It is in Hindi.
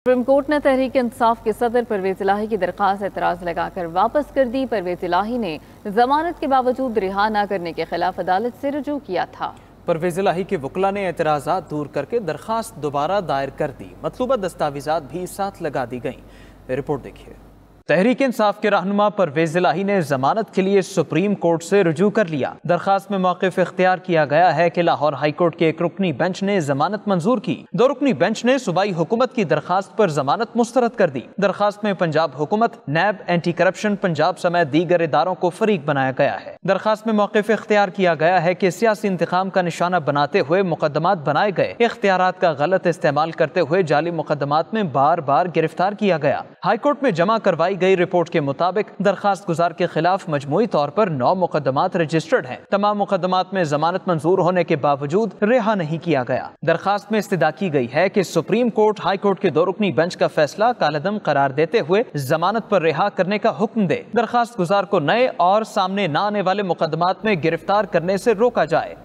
सुप्रीम कोर्ट ने तहरीक इंसाफ के सदर परवेज इलाही की दरख्वास्त एतराज़ लगाकर वापस कर दी परवेज इलाही ने जमानत के बावजूद रिहा न करने के खिलाफ अदालत से रजू किया था परवेज इलाही के वकला ने एतराज़ा दूर करके दरख्वास्त दोबारा दायर कर दी मतलूबा दस्तावेजा भी साथ लगा दी गई रिपोर्ट देखिए तहरीक इंसाफ के रहनुमा परवेज लाही ने जमानत के लिए सुप्रीम कोर्ट से रजू कर लिया दरखास्त में मौकफ इख्तियार किया गया है कि लाहौर हाईकोर्ट के एक रुकनी बेंच ने जमानत मंजूर की दो रुकनी बेंच ने सूबाई हुकूमत की दरखास्त पर जमानत मुस्तरद कर दी दरखास्त में पंजाब हुकूमत नैब एंटी करप्शन पंजाब समेत दीगर इदारों को फरीक बनाया गया है दरखास्त में मौकफ इख्तियार किया गया है की सियासी इंतकाम का निशाना बनाते हुए मुकदमा बनाए गए इख्तियार का गलत इस्तेमाल करते हुए जाली मुकदमा में बार बार गिरफ्तार किया गया हाईकोर्ट में जमा करवाई गई रिपोर्ट के मुताबिक दरखास्त गुजार के खिलाफ मजमू तौर पर नौ मुकदमात रजिस्टर्ड हैं तमाम मुकदमात में जमानत मंजूर होने के बावजूद रिहा नहीं किया गया दरखास्त में इस्तः की गई है की सुप्रीम कोर्ट हाई कोर्ट के दो रुकनी बेंच का फैसला कालदम करार देते हुए जमानत पर रिहा करने का हुक्म दे दरखास्त गुजार को नए और सामने न आने वाले मुकदमात में गिरफ्तार करने ऐसी रोका जाए